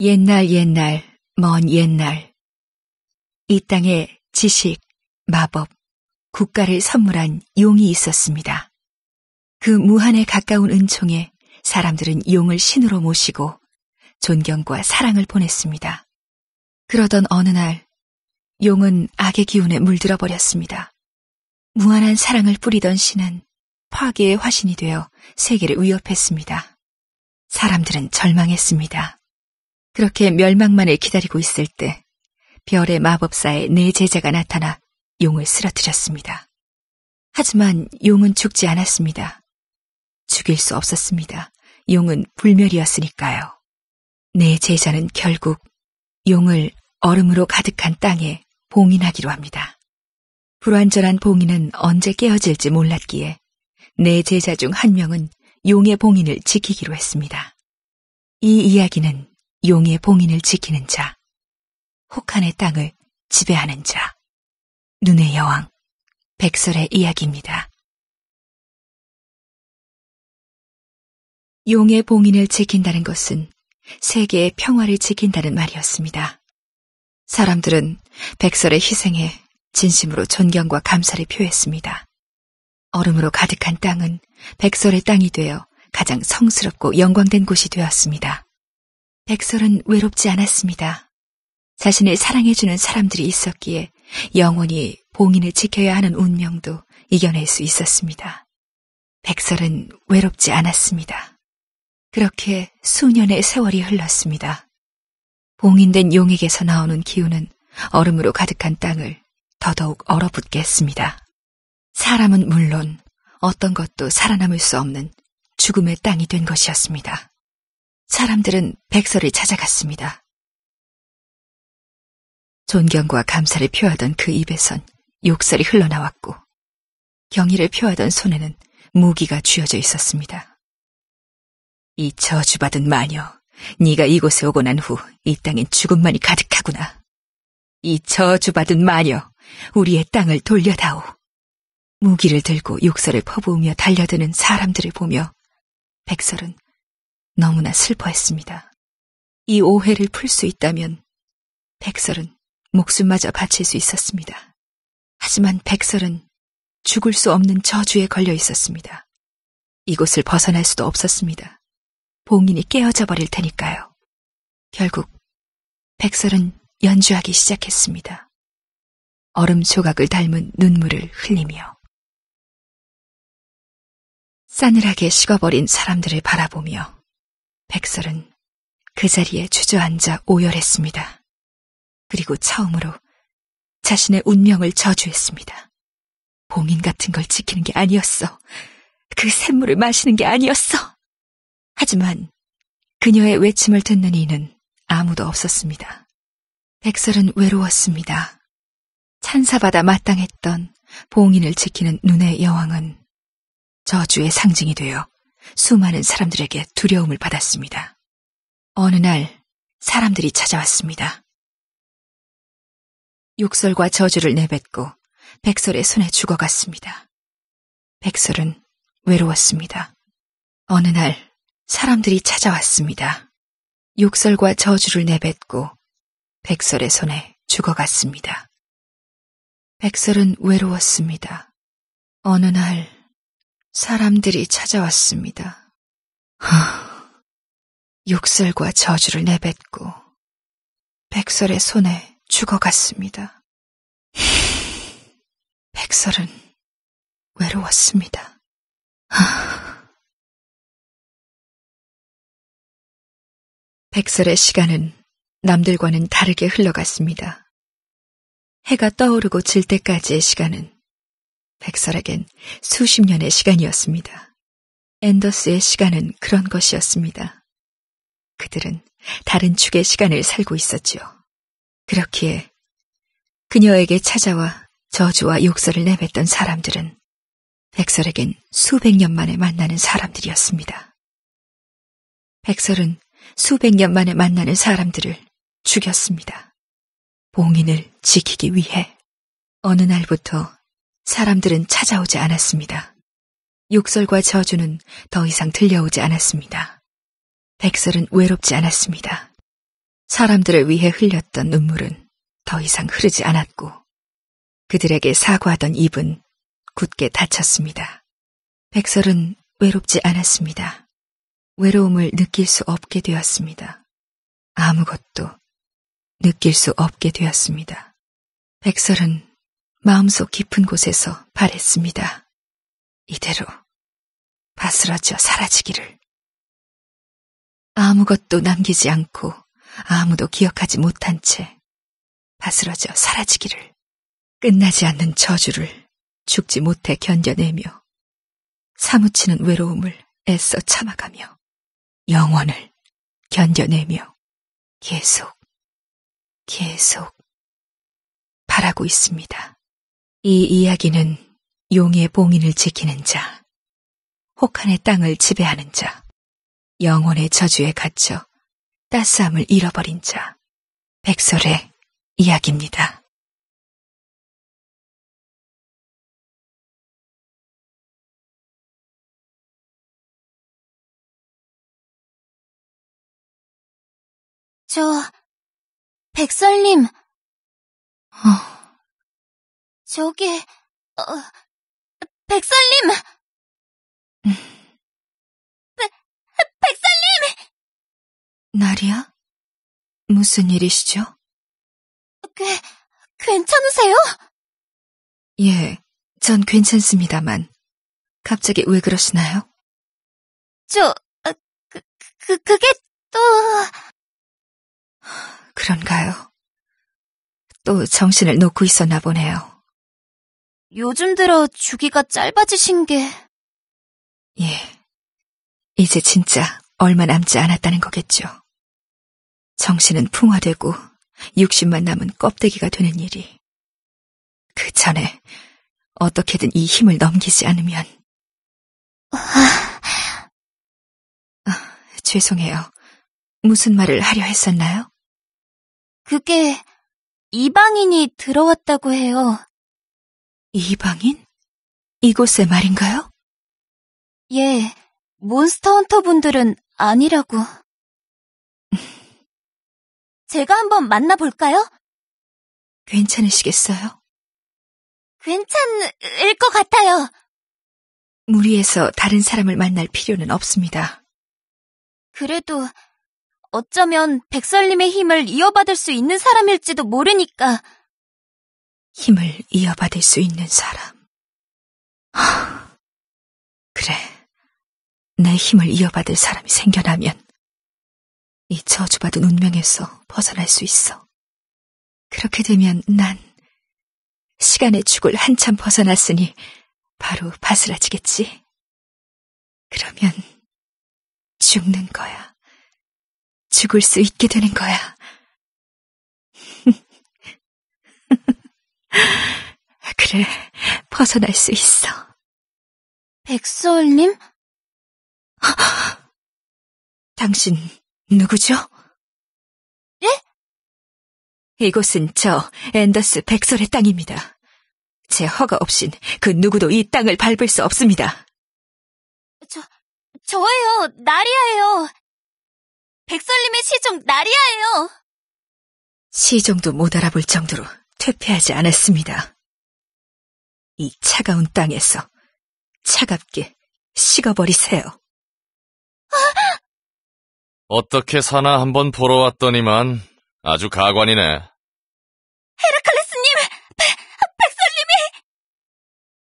옛날 옛날 먼 옛날 이 땅에 지식, 마법, 국가를 선물한 용이 있었습니다. 그 무한에 가까운 은총에 사람들은 용을 신으로 모시고 존경과 사랑을 보냈습니다. 그러던 어느 날 용은 악의 기운에 물들어 버렸습니다. 무한한 사랑을 뿌리던 신은 파괴의 화신이 되어 세계를 위협했습니다. 사람들은 절망했습니다. 그렇게 멸망만을 기다리고 있을 때 별의 마법사의 네 제자가 나타나 용을 쓰러뜨렸습니다. 하지만 용은 죽지 않았습니다. 죽일 수 없었습니다. 용은 불멸이었으니까요. 네 제자는 결국 용을 얼음으로 가득한 땅에 봉인하기로 합니다. 불완전한 봉인은 언제 깨어질지 몰랐기에 네 제자 중 한 명은 용의 봉인을 지키기로 했습니다. 이 이야기는 용의 봉인을 지키는 자, 혹한의 땅을 지배하는 자, 눈의 여왕, 백설의 이야기입니다. 용의 봉인을 지킨다는 것은 세계의 평화를 지킨다는 말이었습니다. 사람들은 백설의 희생에 진심으로 존경과 감사를 표했습니다. 얼음으로 가득한 땅은 백설의 땅이 되어 가장 성스럽고 영광된 곳이 되었습니다. 백설은 외롭지 않았습니다. 자신을 사랑해주는 사람들이 있었기에 영원히 봉인을 지켜야 하는 운명도 이겨낼 수 있었습니다. 백설은 외롭지 않았습니다. 그렇게 수년의 세월이 흘렀습니다. 봉인된 용액에서 나오는 기운은 얼음으로 가득한 땅을 더더욱 얼어붙게 했습니다. 사람은 물론 어떤 것도 살아남을 수 없는 죽음의 땅이 된 것이었습니다. 사람들은 백설을 찾아갔습니다. 존경과 감사를 표하던 그 입에선 욕설이 흘러나왔고 경의를 표하던 손에는 무기가 쥐어져 있었습니다. 이 저주받은 마녀, 네가 이곳에 오고 난 후 이 땅엔 죽음만이 가득하구나. 이 저주받은 마녀, 우리의 땅을 돌려다오. 무기를 들고 욕설을 퍼부으며 달려드는 사람들을 보며 백설은 너무나 슬퍼했습니다. 이 오해를 풀 수 있다면 백설은 목숨마저 바칠 수 있었습니다. 하지만 백설은 죽을 수 없는 저주에 걸려 있었습니다. 이곳을 벗어날 수도 없었습니다. 봉인이 깨어져 버릴 테니까요. 결국 백설은 연주하기 시작했습니다. 얼음 조각을 닮은 눈물을 흘리며 싸늘하게 식어버린 사람들을 바라보며 백설은 그 자리에 주저앉아 오열했습니다. 그리고 처음으로 자신의 운명을 저주했습니다. 봉인 같은 걸 지키는 게 아니었어. 그 샘물을 마시는 게 아니었어. 하지만 그녀의 외침을 듣는 이는 아무도 없었습니다. 백설은 외로웠습니다. 찬사받아 마땅했던 봉인을 지키는 눈의 여왕은 저주의 상징이 되어 수많은 사람들에게 두려움을 받았습니다. 어느 날 사람들이 찾아왔습니다. 욕설과 저주를 내뱉고 백설의 손에 죽어갔습니다. 백설은 외로웠습니다. 어느 날 사람들이 찾아왔습니다. 욕설과 저주를 내뱉고 백설의 손에 죽어갔습니다. 백설은 외로웠습니다. 어느 날 사람들이 찾아왔습니다. 하, 욕설과 저주를 내뱉고 백설의 손에 죽어갔습니다. 백설은 외로웠습니다. 하, 백설의 시간은 남들과는 다르게 흘러갔습니다. 해가 떠오르고 질 때까지의 시간은 백설에겐 수십 년의 시간이었습니다. 앤더스의 시간은 그런 것이었습니다. 그들은 다른 축의 시간을 살고 있었지요. 그렇기에 그녀에게 찾아와 저주와 욕설을 내뱉던 사람들은 백설에겐 수백 년 만에 만나는 사람들이었습니다. 백설은 수백 년 만에 만나는 사람들을 죽였습니다. 봉인을 지키기 위해 어느 날부터 사람들은 찾아오지 않았습니다. 욕설과 저주는 더 이상 들려오지 않았습니다. 백설은 외롭지 않았습니다. 사람들을 위해 흘렸던 눈물은 더 이상 흐르지 않았고 그들에게 사과하던 입은 굳게 닫혔습니다. 백설은 외롭지 않았습니다. 외로움을 느낄 수 없게 되었습니다. 아무것도 느낄 수 없게 되었습니다. 백설은 마음속 깊은 곳에서 바랬습니다. 이대로 바스러져 사라지기를. 아무것도 남기지 않고 아무도 기억하지 못한 채 바스러져 사라지기를. 끝나지 않는 저주를 죽지 못해 견뎌내며 사무치는 외로움을 애써 참아가며 영원을 견뎌내며 계속, 계속 바라고 있습니다. 이 이야기는 용의 봉인을 지키는 자, 혹한의 땅을 지배하는 자, 영혼의 저주에 갇혀 따스함을 잃어버린 자, 백설의 이야기입니다. 저, 백설님. 어. 저기, 어, 백설님! 음. 백, 백설님! 나리야? 무슨 일이시죠? 그, 괜찮으세요? 예, 전 괜찮습니다만. 갑자기 왜 그러시나요? 저, 아, 그, 그, 그게 또... 그런가요? 또 정신을 놓고 있었나 보네요. 요즘 들어 주기가 짧아지신 게. 예. 이제 진짜 얼마 남지 않았다는 거겠죠. 정신은 풍화되고 육신만 남은 껍데기가 되는 일이. 그 전에 어떻게든 이 힘을 넘기지 않으면. 아, 죄송해요. 무슨 말을 하려 했었나요? 그게 이방인이 들어왔다고 해요. 이방인? 이곳의 말인가요? 예, 몬스터 헌터 분들은 아니라고. 제가 한번 만나볼까요? 괜찮으시겠어요? 괜찮을 것 같아요. 무리해서 다른 사람을 만날 필요는 없습니다. 그래도 어쩌면 백설님의 힘을 이어받을 수 있는 사람일지도 모르니까. 힘을 이어받을 수 있는 사람. 아, 그래, 내 힘을 이어받을 사람이 생겨나면 이 저주받은 운명에서 벗어날 수 있어. 그렇게 되면 난 시간의 축을 한참 벗어났으니 바로 바스라지겠지. 그러면 죽는 거야. 죽을 수 있게 되는 거야. 나를 벗어날 수 있어. 백설님? 당신 누구죠? 네? 이곳은 저 앤더스 백설의 땅입니다. 제 허가 없인 그 누구도 이 땅을 밟을 수 없습니다. 저, 저예요. 나리아예요. 백설님의 시종 나리아예요. 시종도 못 알아볼 정도로 퇴폐하지 않았습니다. 이 차가운 땅에서 차갑게 식어버리세요. 어떻게 사나 한번 보러 왔더니만 아주 가관이네. 헤라클레스님, 백, 백설님이!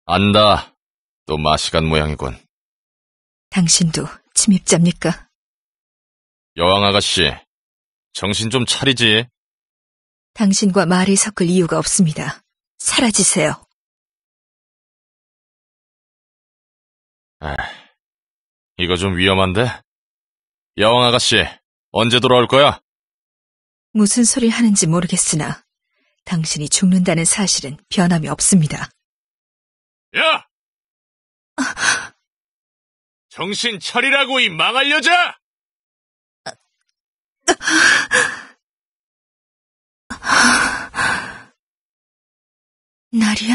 안다. 또 마시간 모양이군. 당신도 침입자입니까? 여왕 아가씨, 정신 좀 차리지. 당신과 말이 섞을 이유가 없습니다. 사라지세요. 에이, 이거 좀 위험한데? 여왕 아가씨, 언제 돌아올 거야? 무슨 소리 하는지 모르겠으나 당신이 죽는다는 사실은 변함이 없습니다. 야! 정신 차리라고 이 망할 여자! 아... 아... 나리야?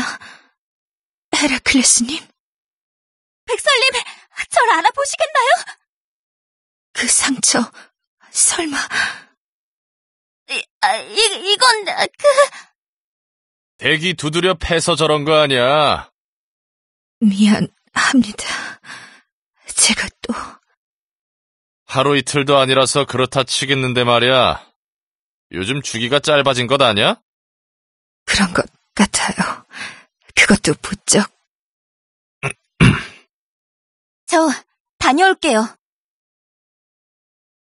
헤라클레스님? 백설님, 절 알아보시겠나요? 그 상처, 설마. 이, 아, 이, 이건, 그. 대기 두드려 패서 저런 거 아니야. 미안합니다. 제가 또. 하루 이틀도 아니라서 그렇다 치겠는데 말이야. 요즘 주기가 짧아진 것 아니야? 그런 것 같아요. 그것도 부쩍 저 다녀올게요.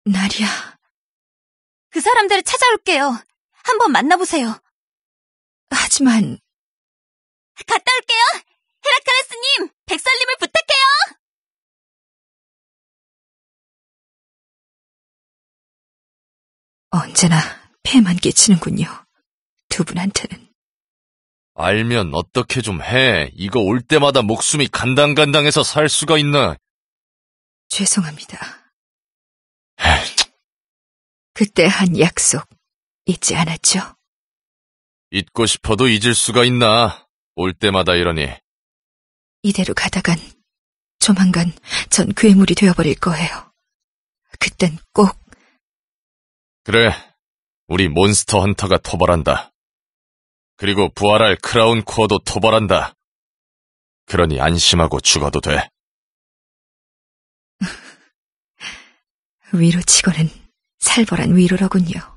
나리야. 그 사람들을 찾아올게요. 한번 만나보세요. 하지만 갔다 올게요. 헤라클레스님, 백설님을 부탁해요. 언제나 폐만 끼치는군요. 두 분한테는. 알면 어떻게 좀 해. 이거 올 때마다 목숨이 간당간당해서 살 수가 있나. 죄송합니다. 그때 한 약속 잊지 않았죠? 잊고 싶어도 잊을 수가 있나. 올 때마다 이러니. 이대로 가다간 조만간 전 괴물이 되어버릴 거예요. 그땐 꼭. 그래. 우리 몬스터 헌터가 토벌한다. 그리고 부활할 크라운 코어도 토벌한다. 그러니 안심하고 죽어도 돼. 위로치고는 살벌한 위로라군요